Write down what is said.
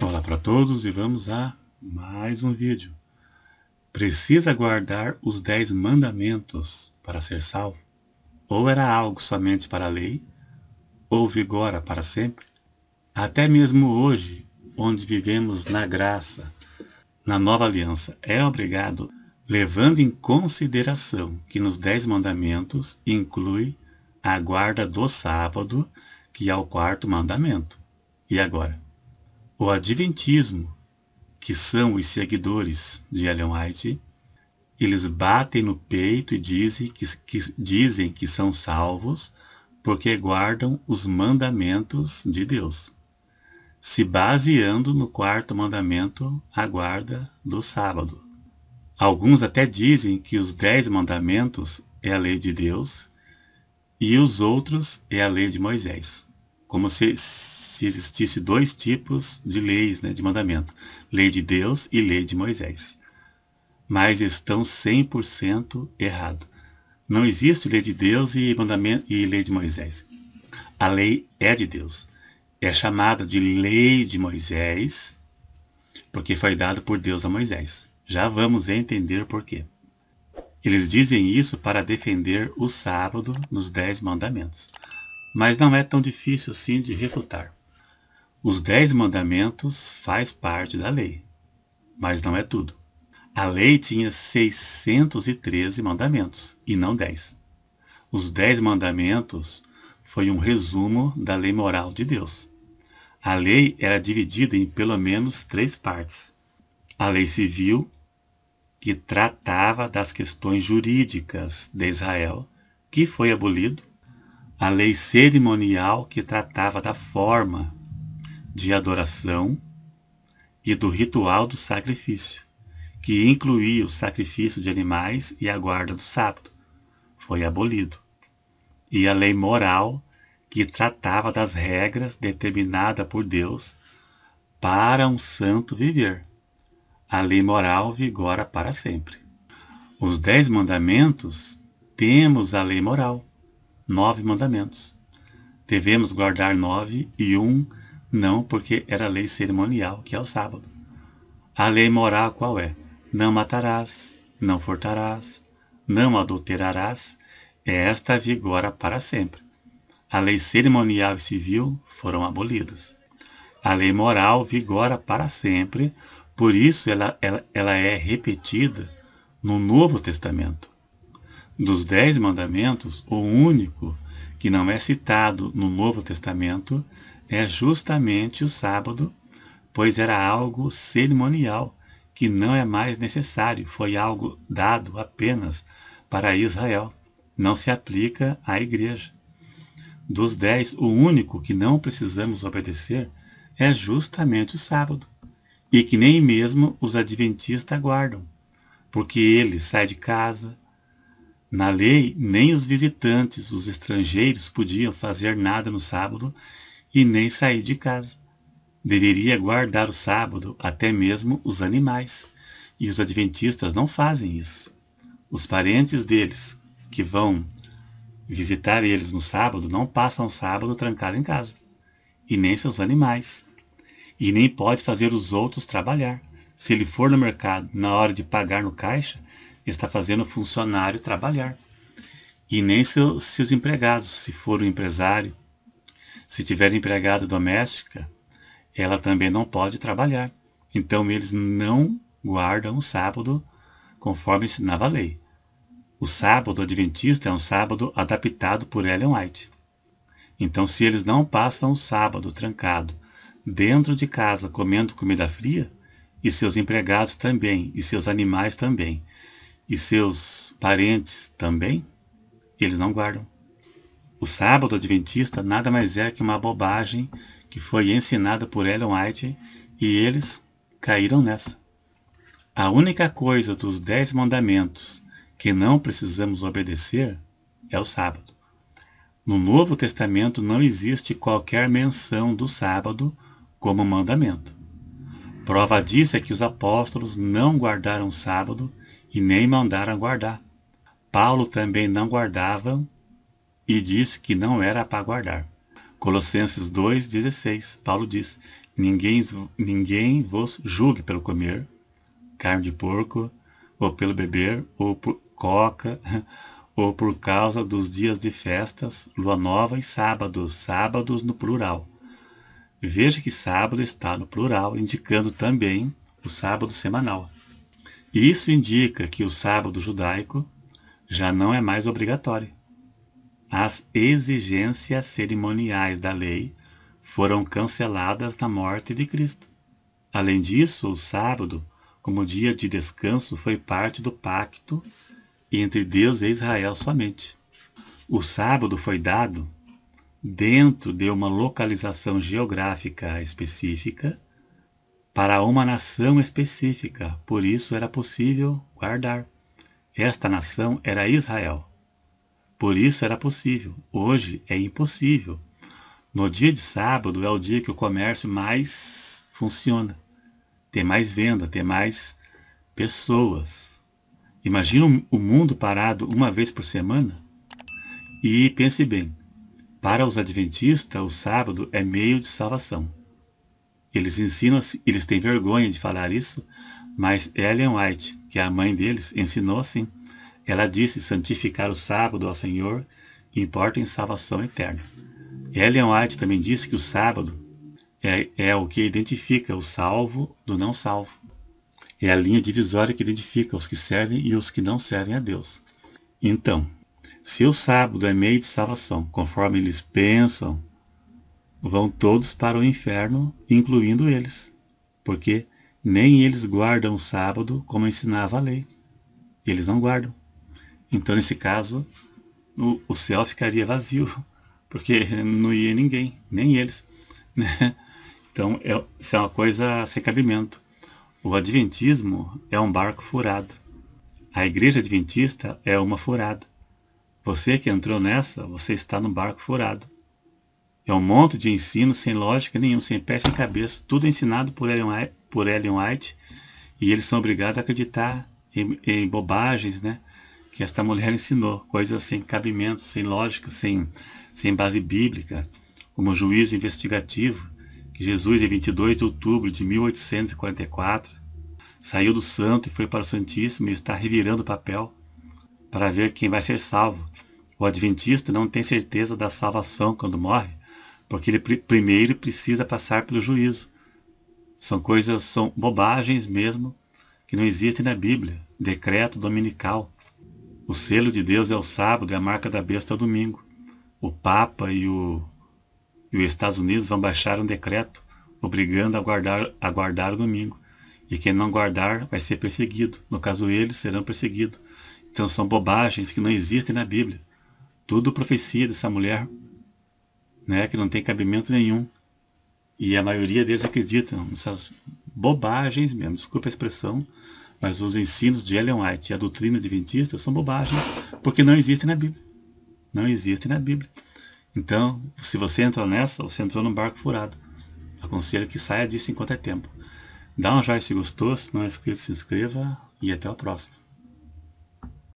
Olá para todos e vamos a mais um vídeo. Precisa guardar os dez mandamentos para ser salvo? Ou era algo somente para a lei, ou vigora para sempre? Até mesmo hoje, onde vivemos na graça, na nova aliança, é obrigado, levando em consideração que nos dez mandamentos inclui a guarda do sábado, que é o quarto mandamento. E agora? O adventismo, que são os seguidores de Ellen White, eles batem no peito e dizem que, que, dizem que são salvos porque guardam os mandamentos de Deus, se baseando no quarto mandamento, a guarda do sábado. Alguns até dizem que os dez mandamentos é a lei de Deus e os outros é a lei de Moisés, como se, se existisse dois tipos de leis, né, de mandamento, lei de Deus e lei de Moisés. Mas estão 100% errado. Não existe lei de Deus e, mandamento, e lei de Moisés. A lei é de Deus. É chamada de lei de Moisés, porque foi dada por Deus a Moisés. Já vamos entender por quê. Eles dizem isso para defender o sábado nos Dez Mandamentos. Mas não é tão difícil assim de refutar. Os dez mandamentos faz parte da lei, mas não é tudo. A lei tinha 613 mandamentos e não 10. Os dez mandamentos foi um resumo da lei moral de Deus. A lei era dividida em pelo menos três partes. A lei civil, que tratava das questões jurídicas de Israel, que foi abolido. A lei cerimonial, que tratava da forma de adoração e do ritual do sacrifício, que incluía o sacrifício de animais e a guarda do sábado, foi abolido. E a lei moral, que tratava das regras determinada por Deus para um santo viver. A lei moral vigora para sempre. Os dez mandamentos, temos a lei moral, nove mandamentos. Devemos guardar nove e um não, porque era a lei cerimonial, que é o sábado. A lei moral qual é? Não matarás, não furtarás, não adulterarás. É esta vigora para sempre. A lei cerimonial e civil foram abolidas. A lei moral vigora para sempre, por isso ela, ela, ela é repetida no Novo Testamento. Dos dez mandamentos, o único que não é citado no Novo Testamento é justamente o sábado, pois era algo cerimonial, que não é mais necessário, foi algo dado apenas para Israel, não se aplica à igreja. Dos dez, o único que não precisamos obedecer é justamente o sábado, e que nem mesmo os adventistas guardam, porque ele sai de casa. Na lei, nem os visitantes, os estrangeiros, podiam fazer nada no sábado e nem sair de casa. Deveria guardar o sábado até mesmo os animais, e os adventistas não fazem isso. Os parentes deles, que vão visitar eles no sábado, não passam o sábado trancado em casa, e nem seus animais. E nem pode fazer os outros trabalhar. Se ele for no mercado na hora de pagar no caixa, está fazendo o funcionário trabalhar. E nem seus seus empregados, se for um empresário, se tiver empregada doméstica, ela também não pode trabalhar. Então eles não guardam o sábado conforme ensinava a lei. O sábado adventista é um sábado adaptado por Ellen White. Então, se eles não passam o sábado trancado dentro de casa comendo comida fria, e seus empregados também, e seus animais também, e seus parentes também, eles não guardam. O sábado adventista nada mais é que uma bobagem que foi ensinada por Ellen White e eles caíram nessa. A única coisa dos dez mandamentos que não precisamos obedecer é o sábado. No Novo Testamento não existe qualquer menção do sábado como mandamento. Prova disso é que os apóstolos não guardaram sábado e nem mandaram guardar. Paulo também não guardava e disse que não era para guardar. Colossenses 2,16, Paulo diz, ninguém, ninguém vos julgue pelo comer, carne de porco, ou pelo beber, ou por coca, ou por causa dos dias de festas, lua nova e sábados, sábados no plural. Veja que sábado está no plural, indicando também o sábado semanal. Isso indica que o sábado judaico já não é mais obrigatório. As exigências cerimoniais da lei foram canceladas na morte de Cristo. Além disso, o sábado, como dia de descanso, foi parte do pacto entre Deus e Israel somente. O sábado foi dado dentro de uma localização geográfica específica para uma nação específica, por isso era possível guardar. Esta nação era Israel. Por isso era possível. Hoje é impossível. No dia de sábado é o dia que o comércio mais funciona. Tem mais venda, tem mais pessoas. Imagina o mundo parado uma vez por semana? E pense bem, para os adventistas, o sábado é meio de salvação. Eles ensinam, eles têm vergonha de falar isso, mas Ellen White, que é a mãe deles, ensinou assim. Ela disse santificar o sábado ao Senhor importa em salvação eterna. Ellen White também disse que o sábado é, é o que identifica o salvo do não salvo. É a linha divisória que identifica os que servem e os que não servem a Deus. Então, se o sábado é meio de salvação, conforme eles pensam, vão todos para o inferno, incluindo eles, porque nem eles guardam o sábado como ensinava a lei. Eles não guardam. Então, nesse caso, o, o céu ficaria vazio, porque não ia ninguém, nem eles. Né? Então, é, isso é uma coisa sem cabimento. O Adventismo é um barco furado. A Igreja Adventista é uma furada. Você que entrou nessa, você está no barco furado. É um monte de ensino sem lógica nenhuma, sem pé, sem cabeça, tudo ensinado por Ellen, White, por Ellen White e eles são obrigados a acreditar em, em bobagens, né? que esta mulher ensinou, coisas sem cabimento, sem lógica, sem, sem base bíblica, como juízo investigativo, que Jesus, em 22 de outubro de 1844, saiu do santo e foi para o Santíssimo e está revirando o papel para ver quem vai ser salvo. O adventista não tem certeza da salvação quando morre, porque ele primeiro precisa passar pelo juízo. São coisas, são bobagens mesmo que não existem na Bíblia. Decreto dominical, o selo de Deus é o sábado e é a marca da besta é o domingo. O Papa e, o, e os Estados Unidos vão baixar um decreto obrigando a guardar, a guardar o domingo. E quem não guardar vai ser perseguido. No caso, eles serão perseguidos. Então são bobagens que não existem na Bíblia. Tudo profecia dessa mulher, né, que não tem cabimento nenhum. E a maioria deles acreditam nessas bobagens mesmo, desculpa a expressão, mas os ensinos de Ellen White e a doutrina adventista são bobagem, né? porque não existem na Bíblia. Não existem na Bíblia. Então, se você entrou nessa, você entrou num barco furado. Aconselho que saia disso enquanto é tempo. Dá um joinha se gostou, se não é inscrito, se inscreva e até o próximo.